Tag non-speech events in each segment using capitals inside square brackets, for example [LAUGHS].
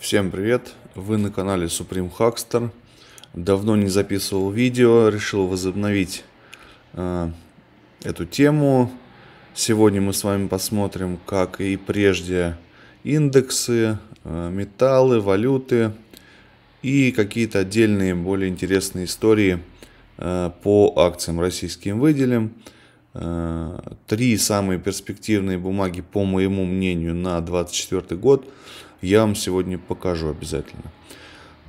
Всем привет! Вы на канале Supreme Hackster. Давно не записывал видео, решил возобновить э, эту тему. Сегодня мы с вами посмотрим, как и прежде, индексы, э, металлы, валюты и какие-то отдельные, более интересные истории э, по акциям российским выделим. Э, три самые перспективные бумаги, по моему мнению, на 2024 год – я вам сегодня покажу обязательно.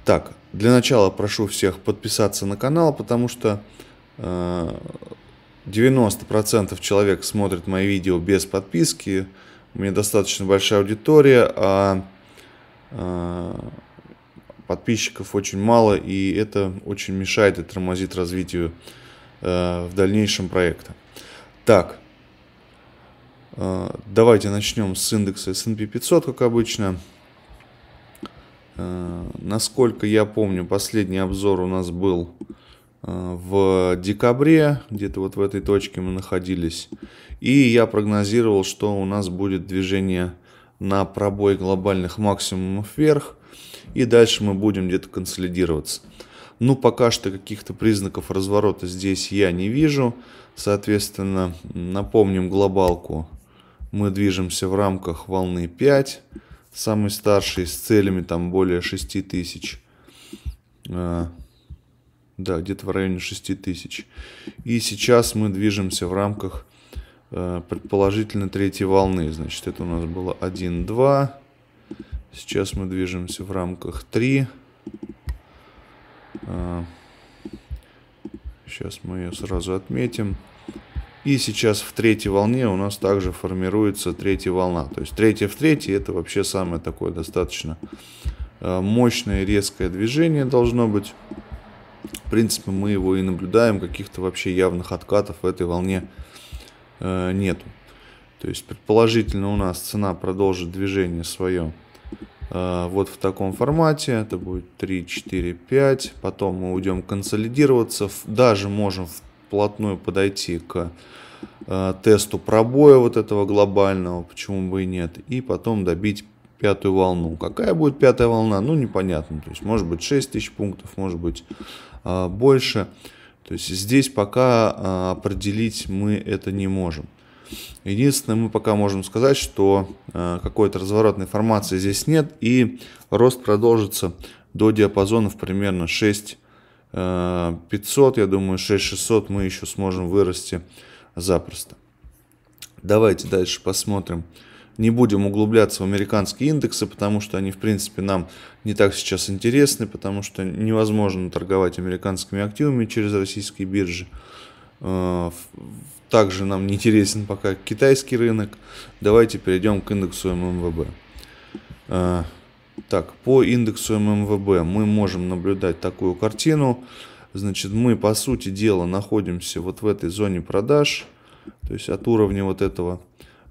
Так, для начала прошу всех подписаться на канал, потому что 90% э, человек смотрит мои видео без подписки. У меня достаточно большая аудитория, а э, подписчиков очень мало, и это очень мешает и тормозит развитию э, в дальнейшем проекта. Так, давайте начнем с индекса S&P 500, как обычно. Э, насколько я помню, последний обзор у нас был э, в декабре, где-то вот в этой точке мы находились. И я прогнозировал, что у нас будет движение на пробой глобальных максимумов вверх. И дальше мы будем где-то консолидироваться. Ну, пока что каких-то признаков разворота здесь я не вижу. Соответственно, напомним глобалку. Мы движемся в рамках волны 5 самый старший с целями там более 6 тысяч. А, да, где-то в районе 6 тысяч. И сейчас мы движемся в рамках а, предположительно третьей волны. Значит, это у нас было 1, 2. Сейчас мы движемся в рамках 3. Сейчас а, мы ее сразу отметим. И сейчас в третьей волне у нас также формируется третья волна. То есть третья в третьей это вообще самое такое достаточно э, мощное резкое движение должно быть. В принципе, мы его и наблюдаем, каких-то вообще явных откатов в этой волне э, нету. То есть, предположительно, у нас цена продолжит движение свое э, вот в таком формате. Это будет 3, 4, 5. Потом мы уйдем консолидироваться. Даже можем в вплотную подойти к э, тесту пробоя вот этого глобального, почему бы и нет, и потом добить пятую волну. Какая будет пятая волна, ну непонятно, то есть может быть 6 тысяч пунктов, может быть э, больше, то есть здесь пока э, определить мы это не можем. Единственное, мы пока можем сказать, что какой-то разворотной формации здесь нет, и рост продолжится до диапазонов примерно 6 500, э, я думаю, 6600 мы еще сможем вырасти запросто. Давайте дальше посмотрим. Не будем углубляться в американские индексы, потому что они, в принципе, нам не так сейчас интересны, потому что невозможно торговать американскими активами через российские биржи. Э, также нам не интересен пока китайский рынок. Давайте перейдем к индексу ММВБ. Э, так, по индексу ММВБ мы можем наблюдать такую картину. Значит, мы, по сути дела, находимся вот в этой зоне продаж, то есть от уровня вот этого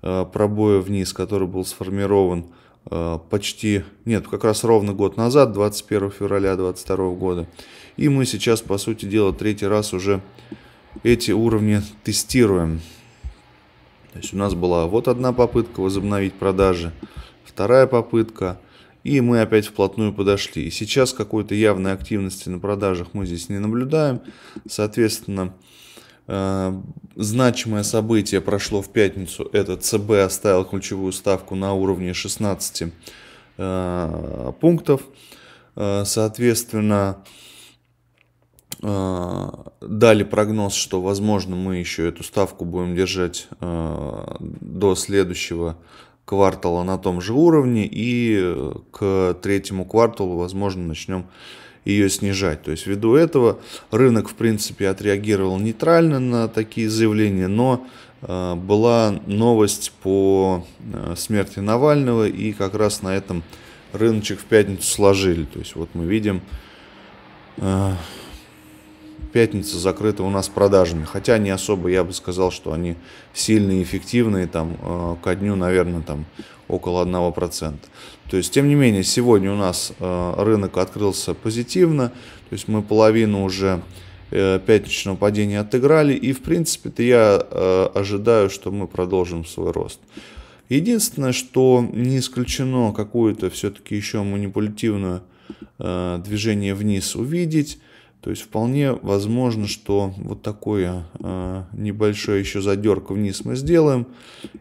э, пробоя вниз, который был сформирован э, почти, нет, как раз ровно год назад, 21 февраля 2022 года. И мы сейчас, по сути дела, третий раз уже эти уровни тестируем. То есть у нас была вот одна попытка возобновить продажи, вторая попытка – и мы опять вплотную подошли. И сейчас какой-то явной активности на продажах мы здесь не наблюдаем. Соответственно, э, значимое событие прошло в пятницу. Это ЦБ оставил ключевую ставку на уровне 16 э, пунктов. Э, соответственно, дали прогноз, что, возможно, мы еще эту ставку будем держать до следующего квартала на том же уровне, и э, к третьему кварталу, возможно, начнем ее снижать. То есть ввиду этого рынок, в принципе, отреагировал нейтрально на такие заявления, но э, была новость по э, смерти Навального, и как раз на этом рыночек в пятницу сложили. То есть вот мы видим... Э, пятница закрыта у нас продажами. Хотя не особо, я бы сказал, что они сильные, эффективные, там, э, ко дню, наверное, там, около 1%. То есть, тем не менее, сегодня у нас э, рынок открылся позитивно, то есть мы половину уже э, пятничного падения отыграли, и, в принципе-то, я э, ожидаю, что мы продолжим свой рост. Единственное, что не исключено какую-то все-таки еще манипулятивную э, движение вниз увидеть, то есть вполне возможно, что вот такое э, небольшое еще задерка вниз мы сделаем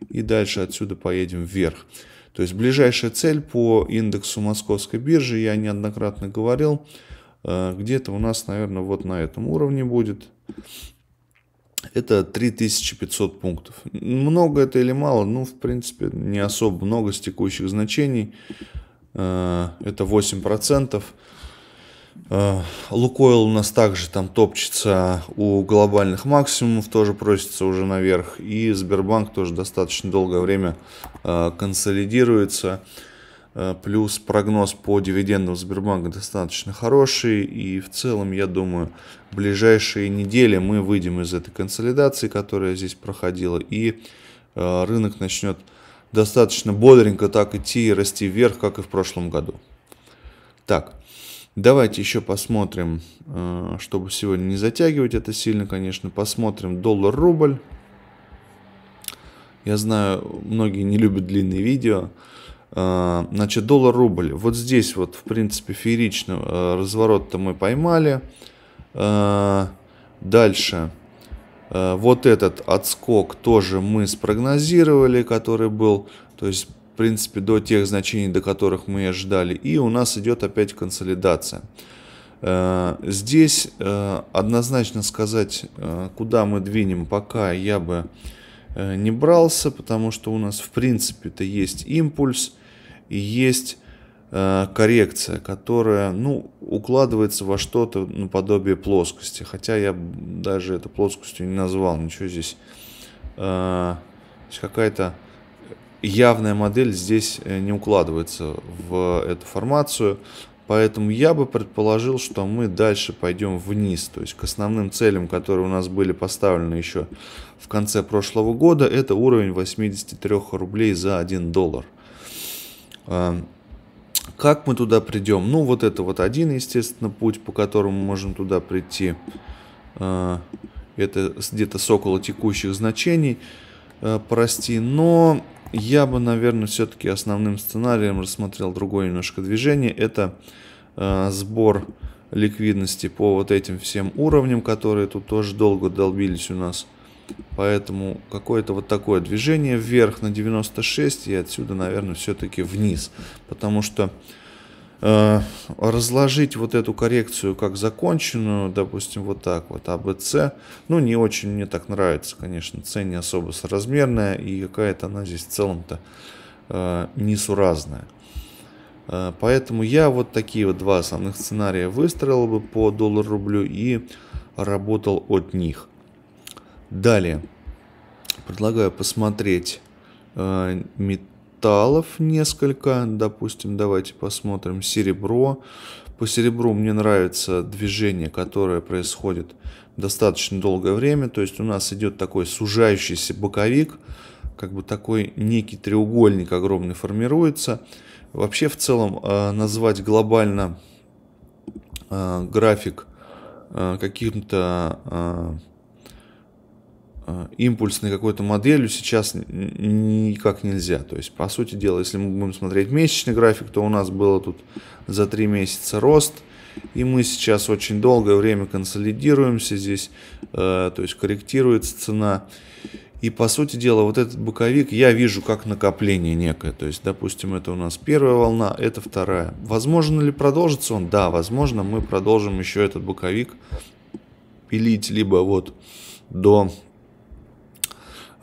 и дальше отсюда поедем вверх. То есть ближайшая цель по индексу московской биржи, я неоднократно говорил, э, где-то у нас, наверное, вот на этом уровне будет. Это 3500 пунктов. Много это или мало? Ну, в принципе, не особо много с текущих значений. Э, это 8%. Э, Лукойл у нас также там топчется у глобальных максимумов, тоже просится уже наверх. И Сбербанк тоже достаточно долгое время э, консолидируется. Э, плюс прогноз по дивидендам Сбербанка достаточно хороший. И в целом, я думаю, в ближайшие недели мы выйдем из этой консолидации, которая здесь проходила. И рынок начнет достаточно бодренько так идти и расти вверх, как и в прошлом году. Так, Давайте еще посмотрим, э, чтобы сегодня не затягивать это сильно, конечно. Посмотрим доллар-рубль. Я знаю, многие не любят длинные видео. Э, значит, доллар-рубль. Вот здесь вот, в принципе, фееричный э, разворот-то мы поймали. Дальше. Вот этот отскок тоже мы спрогнозировали, который был. То есть в принципе, до тех значений, до которых мы ожидали. И у нас идет опять консолидация. Э, здесь э, однозначно сказать, э, куда мы двинем, пока я бы не брался, потому что у нас, в принципе-то, есть импульс и есть коррекция, которая, ну, укладывается во что-то наподобие плоскости. Хотя я даже эту плоскостью не назвал, ничего здесь. Какая-то явная модель здесь э, не укладывается в эту формацию. Поэтому я бы предположил, что мы дальше пойдем вниз, то есть к основным целям, которые у нас были поставлены еще в конце прошлого года, это уровень 83 рублей за 1 доллар. А, как мы туда придем? Ну, вот это вот один, естественно, путь, по которому мы можем туда прийти. А, это где-то с около текущих значений, а, прости, но я бы, наверное, все-таки основным сценарием рассмотрел другое немножко движение. Это э, сбор ликвидности по вот этим всем уровням, которые тут тоже долго долбились у нас. Поэтому какое-то вот такое движение вверх на 96 и отсюда, наверное, все-таки вниз. Потому что Э, разложить вот эту коррекцию как законченную, допустим, вот так вот, АБЦ, ну, не очень мне так нравится, конечно, цена не особо соразмерная, и какая-то она здесь в целом-то э, несуразная. Э, поэтому я вот такие вот два основных сценария выстроил бы по доллар-рублю и работал от них. Далее, предлагаю посмотреть э, металлов несколько. Допустим, давайте посмотрим серебро. По серебру мне нравится движение, которое происходит достаточно долгое время. То есть у нас идет такой сужающийся боковик, как бы такой некий треугольник огромный формируется. Вообще в целом э, назвать глобально э, график э, каким-то Э, импульсной какой-то моделью сейчас никак нельзя. То есть, по сути дела, если мы будем смотреть месячный график, то у нас было тут за три месяца рост, и мы сейчас очень долгое время консолидируемся здесь, э, то есть корректируется цена. И, по сути дела, вот этот боковик я вижу как накопление некое. То есть, допустим, это у нас первая волна, это вторая. Возможно ли продолжится он? Да, возможно, мы продолжим еще этот боковик пилить либо вот до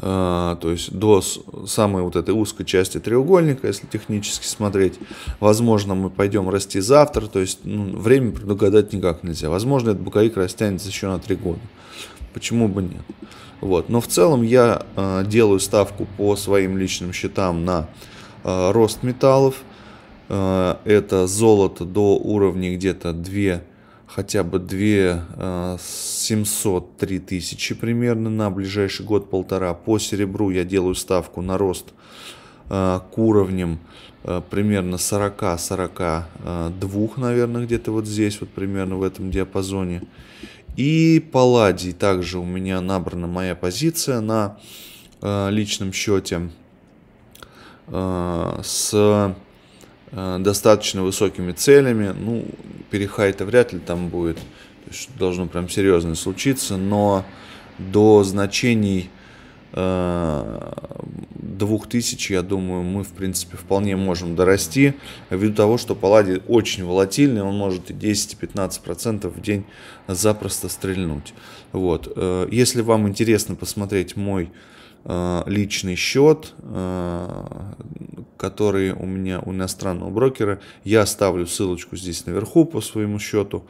а, то есть до самой вот этой узкой части треугольника, если технически смотреть. Возможно, мы пойдем расти завтра, то есть ну, время предугадать никак нельзя. Возможно, этот боковик растянется еще на 3 года. Почему бы нет? Вот. Но в целом я э, делаю ставку по своим личным счетам на э, рост металлов. Э, это золото до уровня где-то 2 хотя бы 2 703 э, тысячи примерно на ближайший год-полтора. По серебру я делаю ставку на рост э, к уровням э, примерно 40-42, наверное, где-то вот здесь, вот примерно в этом диапазоне. И палладий также у меня набрана моя позиция на личном счете с Э, достаточно высокими целями. Ну, перехай то вряд ли там будет, что должно прям серьезно случиться, но до значений 2000, э, я думаю, мы, в принципе, вполне можем дорасти, ввиду того, что палладий очень волатильный, он может и 10-15% в день запросто стрельнуть. Вот. Э, если вам интересно посмотреть мой Э, личный счет, э, который у меня у иностранного брокера. Я оставлю ссылочку здесь наверху по своему счету.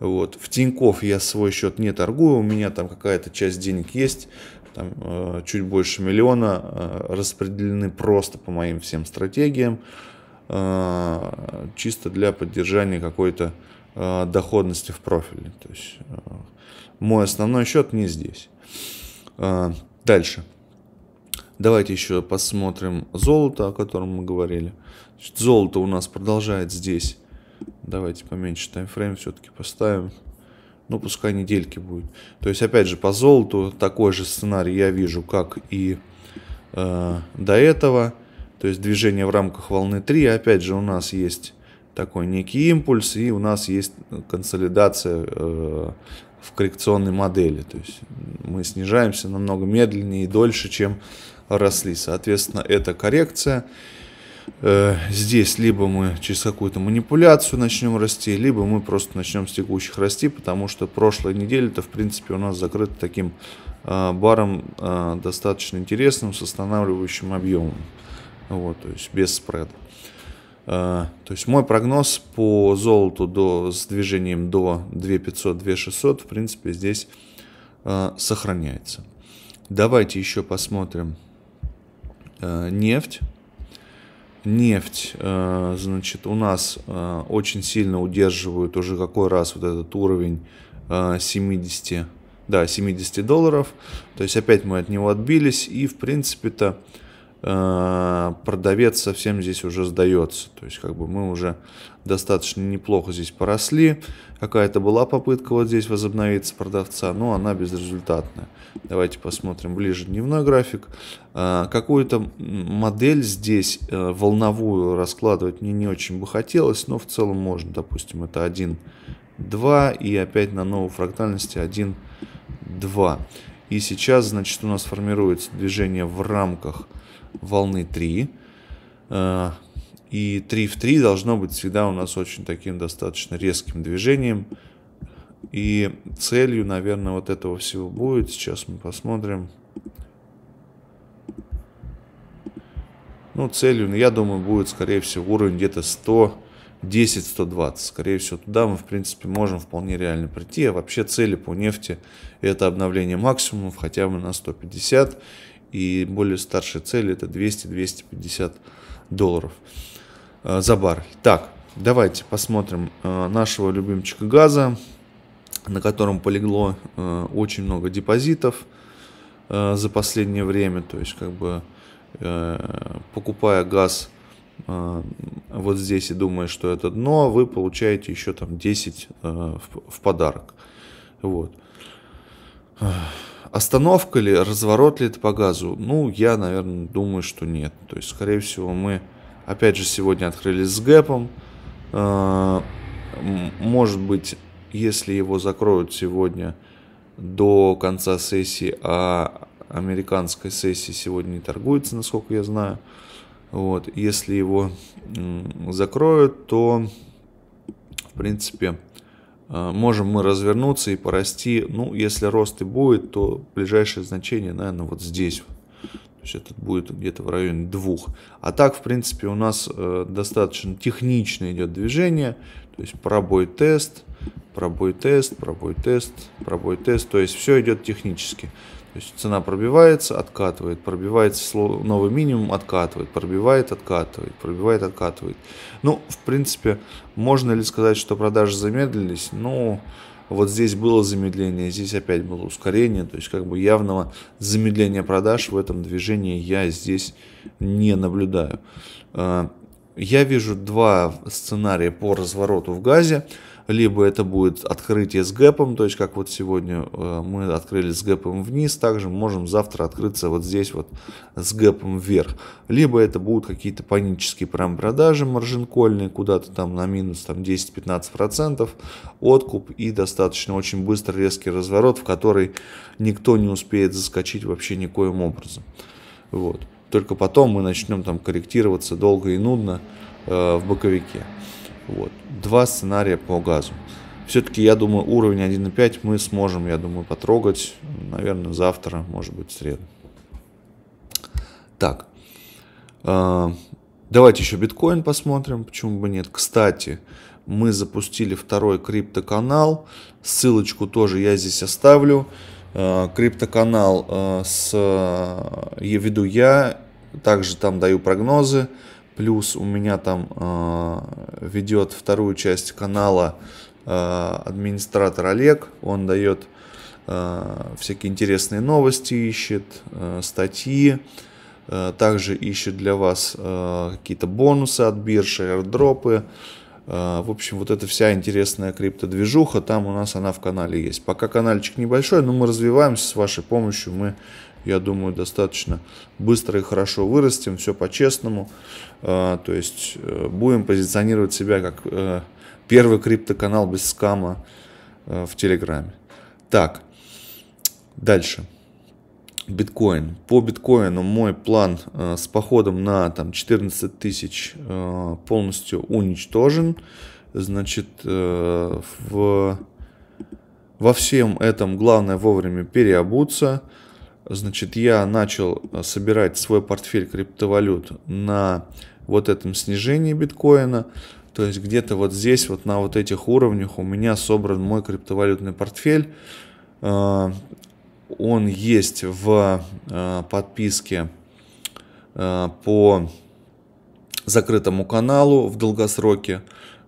Вот. В Тиньков я свой счет не торгую, у меня там какая-то часть денег есть, там, э, чуть больше миллиона, распределены просто по моим всем стратегиям, чисто для поддержания какой-то доходности в профиле. То есть мой основной счет не здесь. Дальше. Давайте еще посмотрим золото, о котором мы говорили. Значит, золото у нас продолжает здесь. Давайте поменьше таймфрейм все-таки поставим. Ну, пускай недельки будет. То есть, опять же, по золоту такой же сценарий я вижу, как и э, до этого. То есть, движение в рамках волны 3. Опять же, у нас есть такой некий импульс, и у нас есть консолидация э, в коррекционной модели. То есть мы снижаемся намного медленнее и дольше, чем росли. Соответственно, это коррекция. Э, здесь либо мы через какую-то манипуляцию начнем расти, либо мы просто начнем с текущих расти, потому что прошлая неделя-то, в принципе, у нас закрыта таким э, баром э, достаточно интересным, с останавливающим объемом. Вот, то есть без спреда. То есть мой прогноз по золоту до, с движением до 2500-2600, в принципе, здесь сохраняется. Давайте еще посмотрим Э, нефть. Нефть, э, значит, у нас э, очень сильно удерживают уже какой раз вот этот уровень 70, да, 70 долларов. То есть опять мы от него отбились и, в принципе-то, Э, продавец совсем здесь уже сдается. То есть, как бы мы уже достаточно неплохо здесь поросли. Какая-то была попытка вот здесь возобновиться продавца, но она безрезультатная. Давайте посмотрим ближе дневной график. Э, какую-то модель здесь э, волновую раскладывать мне не очень бы хотелось, но в целом можно. Допустим, это 1, 2 и опять на новой фрактальности 1, 2. И сейчас, значит, у нас формируется движение в рамках волны 3. А, и 3 в 3 должно быть всегда у нас очень таким достаточно резким движением. И целью, наверное, вот этого всего будет. Сейчас мы посмотрим. Ну, целью, ну, я думаю, будет, скорее всего, уровень где-то 110-120. Скорее всего, туда мы, в принципе, можем вполне реально прийти. А вообще цели по нефти это обновление максимумов хотя бы на 150 и более старшая цель это 200-250 долларов э, за баррель. Так, давайте посмотрим э, нашего любимчика газа, на котором полегло э, очень много депозитов за последнее время. То есть, как бы покупая газ вот здесь и думая, что это дно, вы получаете еще там 10 в подарок. Вот. Остановка ли, разворот ли это по газу? Ну, я, наверное, думаю, что нет. То есть, скорее всего, мы опять же сегодня открылись с гэпом. А, может быть, если его закроют сегодня до конца сессии, а американской сессии сегодня не торгуется, насколько я знаю. Вот, если его закроют, то, в принципе, а, можем мы развернуться и порасти. Ну, если рост и будет, то ближайшее значение, наверное, вот здесь. То есть это будет где-то в районе двух. А так, в принципе, у нас э, достаточно технично идет движение. То есть пробой тест, пробой тест, пробой тест, пробой тест. То есть все идет технически. То есть цена пробивается, откатывает, пробивается новый минимум, откатывает, пробивает, откатывает, пробивает, откатывает. Ну, в принципе, можно ли сказать, что продажи замедлились? Ну, вот здесь было замедление, здесь опять было ускорение, то есть как бы явного замедления продаж в этом движении я здесь не наблюдаю. Э, я вижу два сценария по развороту в газе либо это будет открытие с гэпом, то есть как вот сегодня э, мы открыли с гэпом вниз, также можем завтра открыться вот здесь вот с гэпом вверх, либо это будут какие-то панические прям продажи маржинкольные, куда-то там на минус там 10-15%, откуп и достаточно очень быстро резкий разворот, в который никто не успеет заскочить вообще никоим образом. Вот. Только потом мы начнем там корректироваться долго и нудно э, в боковике. Вот. Два сценария по газу. Все-таки, я думаю, уровень 1.5 мы сможем, я думаю, потрогать. Наверное, завтра, может быть, в среду. Так. А, давайте еще биткоин посмотрим, почему бы нет. Кстати, мы запустили второй криптоканал. Ссылочку тоже я здесь оставлю. А, криптоканал а, с я веду я. Также там даю прогнозы. Плюс у меня там э, ведет вторую часть канала э, администратор Олег. Он дает э, всякие интересные новости, ищет э, статьи. Э, также ищет для вас э, какие-то бонусы от биржи, аирдропы. Э, в общем, вот эта вся интересная криптодвижуха, там у нас она в канале есть. Пока каналчик небольшой, но мы развиваемся с вашей помощью, мы я думаю, достаточно быстро и хорошо вырастем, все по-честному. А, то есть э, будем позиционировать себя как э, первый криптоканал без скама э, в Телеграме. Так, дальше. Биткоин. По биткоину мой план с походом на там, 14 тысяч полностью уничтожен. Значит, в, во всем этом главное вовремя переобуться – значит, я начал э, собирать свой портфель криптовалют на вот этом снижении биткоина. То есть где-то вот здесь, вот на вот этих уровнях у меня собран мой криптовалютный портфель. Э, он есть в э, подписке по закрытому каналу в долгосроке.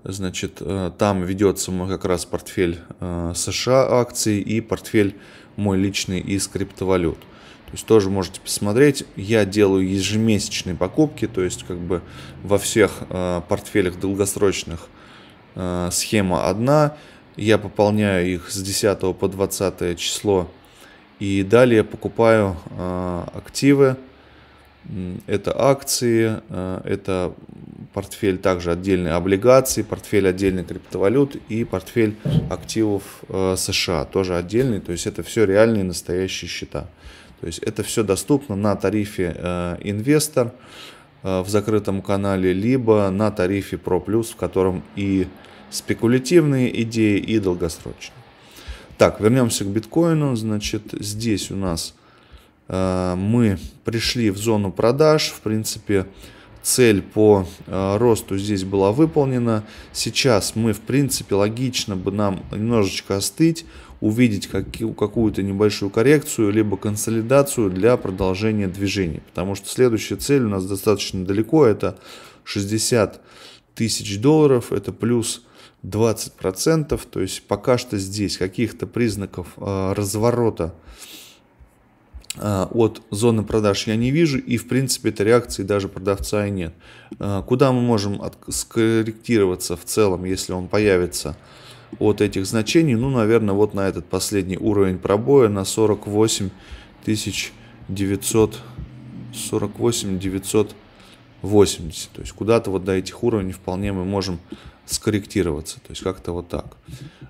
Значит, э, там ведется мой как раз портфель э, США акций и портфель мой личный из криптовалют. То есть тоже можете посмотреть. Я делаю ежемесячные покупки, то есть как бы во всех э, портфелях долгосрочных схема одна. Я пополняю их с 10 по 20 число и далее покупаю активы это акции, э, это портфель также отдельные облигации, портфель отдельный криптовалют и портфель активов э, США тоже отдельный. То есть это все реальные настоящие счета. То есть это все доступно на тарифе э, инвестор в закрытом канале, либо на тарифе Pro Plus, в котором и спекулятивные идеи, и долгосрочные. Так, вернемся к биткоину. Значит, здесь у нас Э, мы пришли в зону продаж. В принципе, цель по э, росту здесь была выполнена. Сейчас мы, в принципе, логично бы нам немножечко остыть, увидеть какую-то небольшую коррекцию, либо консолидацию для продолжения движения, Потому что следующая цель у нас достаточно далеко, это 60 тысяч долларов, это плюс 20%, то есть пока что здесь каких-то признаков э, разворота а, от зоны продаж я не вижу, и в принципе этой реакции даже продавца и нет. А, куда мы можем скорректироваться в целом, если он появится от этих значений? Ну, наверное, вот на этот последний уровень пробоя, на 48 900, 48 980. То есть куда-то вот до этих уровней вполне мы можем скорректироваться. То есть как-то вот так.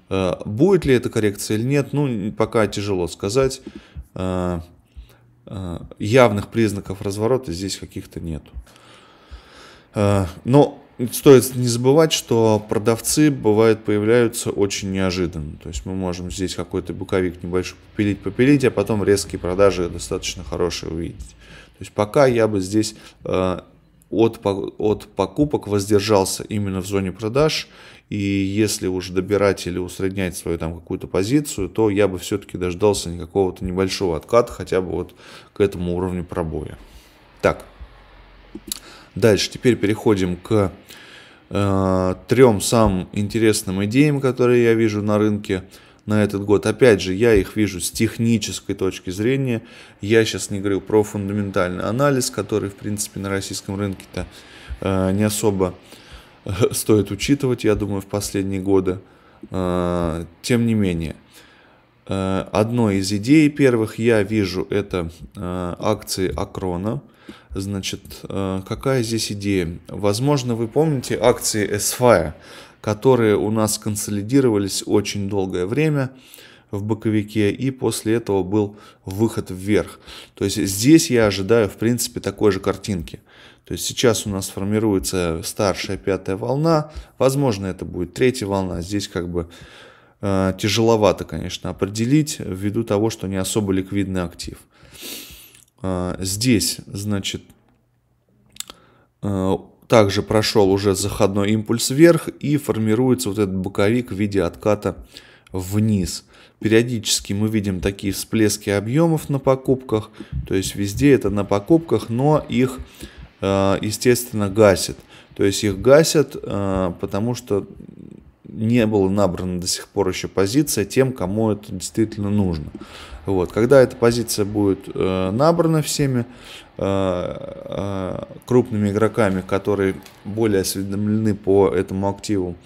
А, будет ли эта коррекция или нет, ну, пока тяжело сказать Э, явных признаков разворота здесь каких-то нету. Э, но стоит не забывать, что продавцы бывают появляются очень неожиданно. То есть мы можем здесь какой-то буковик небольшой попилить, попилить, а потом резкие продажи достаточно хорошие увидеть. То есть пока я бы здесь э, от, от покупок воздержался именно в зоне продаж и если уж добирать или усреднять свою там какую-то позицию, то я бы все-таки дождался какого-то небольшого отката, хотя бы вот к этому уровню пробоя. Так, дальше теперь переходим к э, трем самым интересным идеям, которые я вижу на рынке на этот год. Опять же, я их вижу с технической точки зрения. Я сейчас не говорю про фундаментальный анализ, который, в принципе, на российском рынке-то э, не особо [LAUGHS] стоит учитывать, я думаю, в последние годы. А, тем не менее, э, одной из идей первых я вижу это э, акции Акрона. Значит, э, какая здесь идея? Возможно, вы помните акции SFI, которые у нас консолидировались очень долгое время в боковике, и после этого был выход вверх. То есть здесь я ожидаю, в принципе, такой же картинки. То есть сейчас у нас формируется старшая пятая волна, возможно, это будет третья волна, здесь как бы э, тяжеловато, конечно, определить ввиду того, что не особо ликвидный актив. Э, здесь, значит, э, также прошел уже заходной импульс вверх и формируется вот этот боковик в виде отката вниз. Периодически мы видим такие всплески объемов на покупках, то есть везде это на покупках, но их Э, естественно, гасит. То есть их гасят, э, потому что не было набрана до сих пор еще позиция тем, кому это действительно нужно. Вот. Когда эта позиция будет э, набрана всеми крупными игроками, которые более осведомлены по этому активу,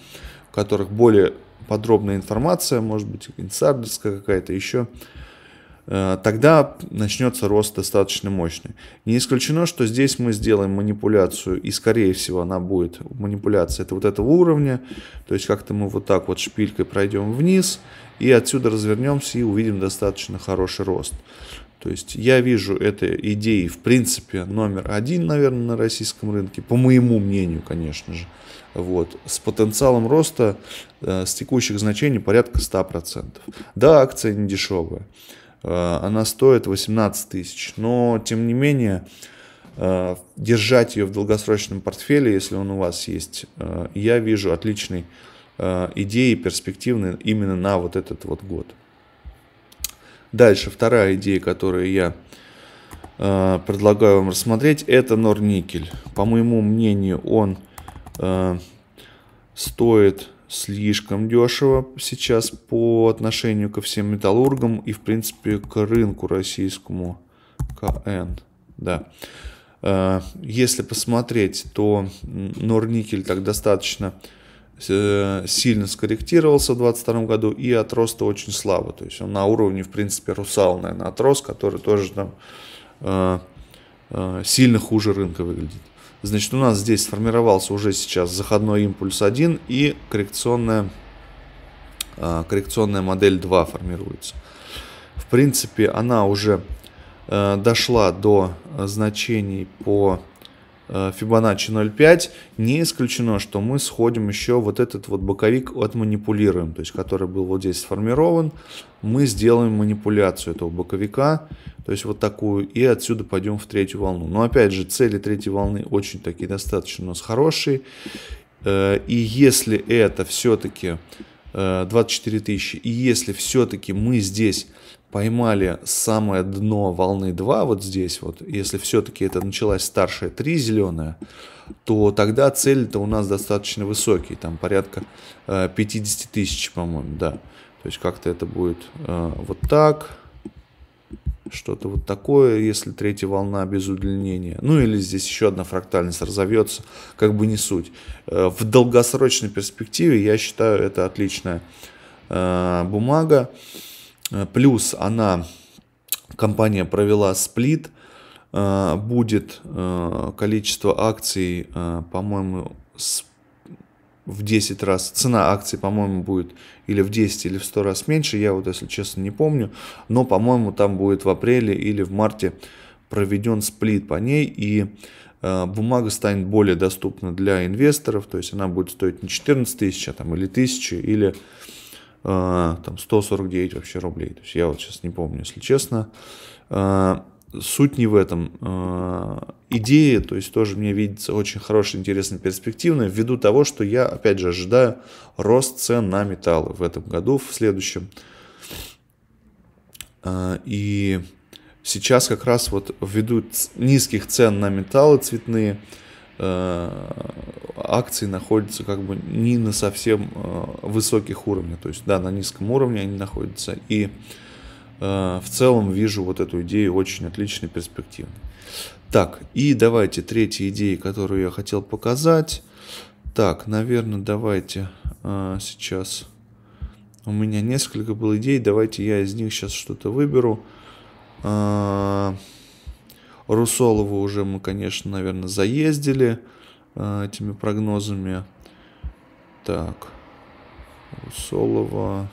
у которых более подробная информация, может быть, инсайдерская какая-то еще, Э, тогда начнется рост достаточно мощный. Не исключено, что здесь мы сделаем манипуляцию, и скорее всего она будет манипуляция это вот этого уровня, то есть как-то мы вот так вот шпилькой пройдем вниз, и отсюда развернемся и увидим достаточно хороший рост. То есть я вижу этой идеей, в принципе, номер один, наверное, на российском рынке, по моему мнению, конечно же. Вот. С потенциалом роста э, с текущих значений порядка 100%. Да, акция не дешевая. Э, она стоит 18 тысяч. Но, тем не менее, э, держать ее в долгосрочном портфеле, если он у вас есть, э, я вижу отличной идеи перспективной именно на вот этот вот год. Дальше, вторая идея, которую я предлагаю вам рассмотреть, это Норникель. По моему мнению, он стоит слишком дешево сейчас по отношению ко всем металлургам и, в принципе, к рынку российскому КН. Да. Э, если посмотреть, то Норникель так достаточно э, сильно скорректировался в 2022 году и отрос -то очень слабо. То есть он на уровне, в принципе, русал, наверное, отрос, который тоже там э, сильно хуже рынка выглядит. Значит, у нас здесь сформировался уже сейчас заходной импульс 1 и коррекционная, а, коррекционная модель 2 формируется. В принципе, она уже э, дошла до э, значений по Э, Fibonacci 0.5, не исключено, что мы сходим еще вот этот вот боковик отманипулируем, то есть который был вот здесь сформирован, мы сделаем манипуляцию этого боковика, то есть вот такую, и отсюда пойдем в третью волну. Но опять же, цели третьей волны очень такие достаточно у нас хорошие, э, и если это все-таки 24 э, тысячи, и если все-таки мы здесь поймали самое дно волны 2 вот здесь вот, если все-таки это началась старшая 3 зеленая, то тогда цель-то у нас достаточно высокие, там порядка 50 э, тысяч, по-моему, да. То есть как-то это будет э, вот так, что-то вот такое, если третья волна без удлинения. Ну или здесь еще одна фрактальность разовьется, как бы не суть. Э, в долгосрочной перспективе я считаю это отличная бумага. Э, плюс она, компания провела сплит, э, будет э, количество акций, по-моему, в 10 раз, цена акций, по-моему, будет или в 10, или в 100 раз меньше, я вот, если честно, не помню, но, по-моему, там будет в апреле или в марте проведен сплит по ней, и бумага станет более доступна для инвесторов, то есть она будет стоить не 14 тысяч, а там или 1000, или а, там 149 вообще рублей. То есть я вот сейчас не помню, если честно. А, суть не в этом. А, Идея, то есть тоже мне видится очень хорошая, интересная, перспективная, ввиду того, что я, опять же, ожидаю рост цен на металлы в этом году, в следующем. И сейчас как раз вот ввиду низких цен на металлы цветные, Э, акции находятся как бы не на совсем э, высоких уровнях. То есть, да, на низком уровне они находятся. И э, в целом вижу вот эту идею очень отличной, перспективной. Так, и давайте третья идея, которую я хотел показать. Так, наверное, давайте сейчас... У меня несколько было идей, давайте я из них сейчас что-то выберу. Русолову уже мы, конечно, наверное, заездили э, этими прогнозами. Так, Русолова...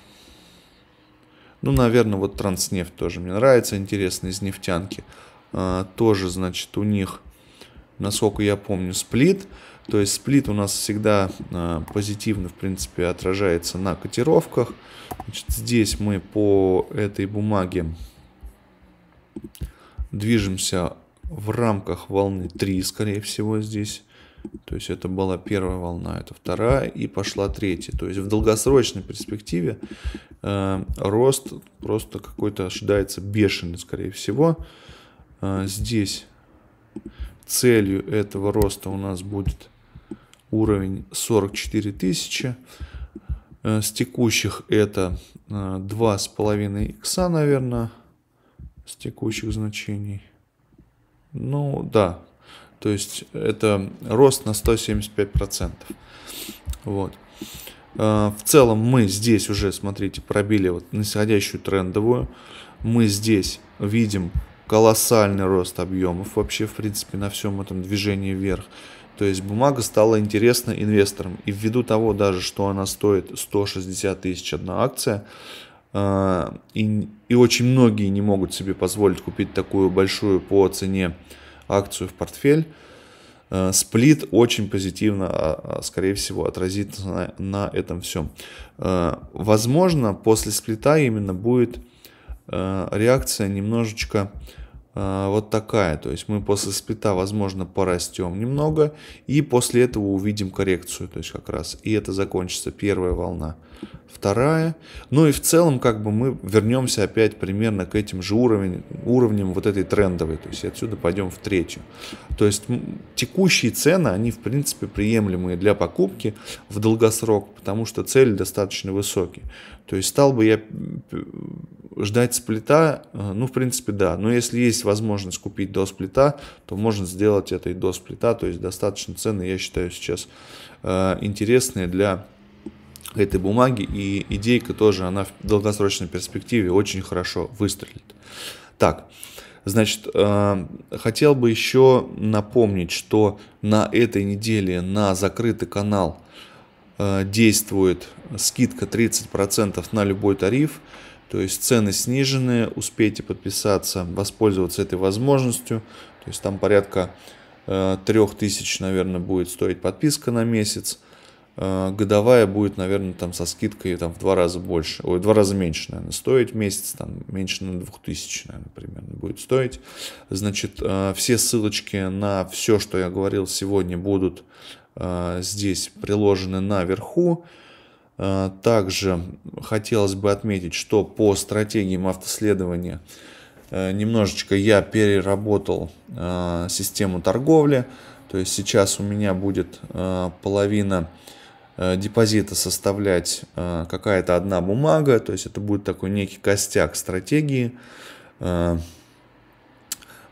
Ну, наверное, вот Транснефть тоже мне нравится, интересно, из нефтянки. Э, тоже, значит, у них, насколько я помню, сплит. То есть сплит у нас всегда э, позитивно, в принципе, отражается на котировках. Значит, здесь мы по этой бумаге движемся в рамках волны 3, скорее всего, здесь. То есть это была первая волна, это вторая и пошла третья. То есть в долгосрочной перспективе э, рост просто какой-то ожидается бешеный, скорее всего. Э, здесь целью этого роста у нас будет уровень 44 тысячи. Э, с текущих это э, 2,5 икса, наверное, с текущих значений. Ну да, то есть это рост на 175%. Вот. Э, в целом мы здесь уже, смотрите, пробили вот нисходящую трендовую. Мы здесь видим колоссальный рост объемов вообще, в принципе, на всем этом движении вверх. То есть бумага стала интересна инвесторам. И ввиду того даже, что она стоит 160 тысяч одна акция, и, и очень многие не могут себе позволить купить такую большую по цене акцию в портфель. Э, сплит очень позитивно, а, а, скорее всего, отразится на, на этом всем. Э, возможно, после сплита именно будет э, реакция немножечко а, вот такая. То есть мы после сплита, возможно, порастем немного и после этого увидим коррекцию. То есть как раз и это закончится первая волна. Вторая. Ну и в целом как бы мы вернемся опять примерно к этим же уровень, уровням вот этой трендовой. То есть отсюда пойдем в третью. То есть текущие цены, они в принципе приемлемые для покупки в долгосрок, потому что цели достаточно высокие. То есть стал бы я ждать сплита, э, ну, в принципе, да. Но если есть возможность купить до сплита, то можно сделать это и до сплита. То есть достаточно цены, я считаю, сейчас э, интересные для этой бумаги. И идейка тоже, она в долгосрочной перспективе очень хорошо выстрелит. Так, Значит, э, хотел бы еще напомнить, что на этой неделе на закрытый канал действует скидка 30% на любой тариф. То есть цены снижены, успейте подписаться, воспользоваться этой возможностью. То есть там порядка 3000, э, наверное, будет стоить подписка на месяц. Э, годовая будет, наверное, там со скидкой там, в два раза больше, ой, в два раза меньше, наверное, стоить месяц, там меньше на 2000, наверное, примерно будет стоить. Значит, э, все ссылочки на все, что я говорил сегодня, будут здесь приложены наверху. Э, также хотелось бы отметить, что по стратегиям автоследования э, немножечко я переработал э, систему торговли. То есть сейчас у меня будет половина депозита составлять какая-то одна бумага. То есть это будет такой некий костяк стратегии.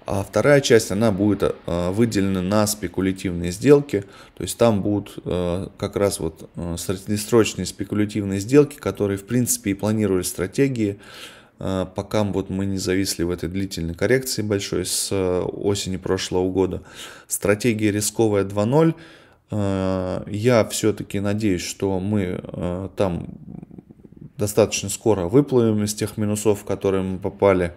А вторая часть, она будет э, выделена на спекулятивные сделки, то есть там будут э, как раз вот э, среднесрочные спекулятивные сделки, которые в принципе и планировали стратегии, пока вот мы не зависли в этой длительной коррекции большой с осени прошлого года. Стратегия рисковая 2.0, я все-таки надеюсь, что мы там достаточно скоро выплывем из тех минусов, в которые мы попали,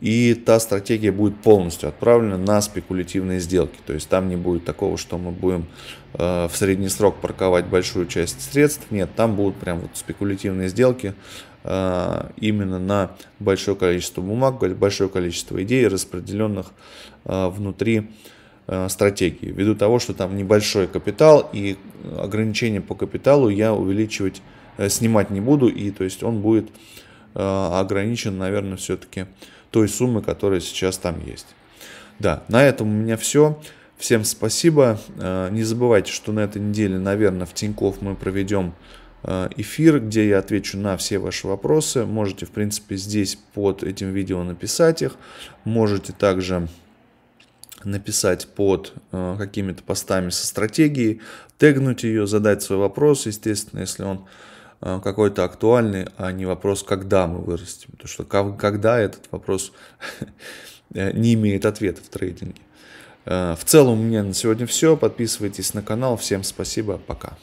и та стратегия будет полностью отправлена на спекулятивные сделки. То есть там не будет такого, что мы будем э, в средний срок парковать большую часть средств. Нет, там будут прям вот спекулятивные сделки э, именно на большое количество бумаг, большое количество идей, распределенных э, внутри стратегии. Ввиду того, что там небольшой капитал и ограничения по капиталу я увеличивать, снимать не буду, и то есть он будет ограничен, наверное, все-таки той суммы, которая сейчас там есть. Да, на этом у меня все. Всем спасибо. Э, не забывайте, что на этой неделе, наверное, в Тинькофф мы проведем э, эфир, где я отвечу на все ваши вопросы. Можете, в принципе, здесь под этим видео написать их. Можете также написать под э, какими-то постами со стратегией, тегнуть ее, задать свой вопрос, естественно, если он Э, какой-то актуальный, а не вопрос, когда мы вырастем. Потому что когда этот вопрос [LAUGHS] э, не имеет ответа в трейдинге. Э, в целом у меня на сегодня все. Подписывайтесь на канал. Всем спасибо. Пока.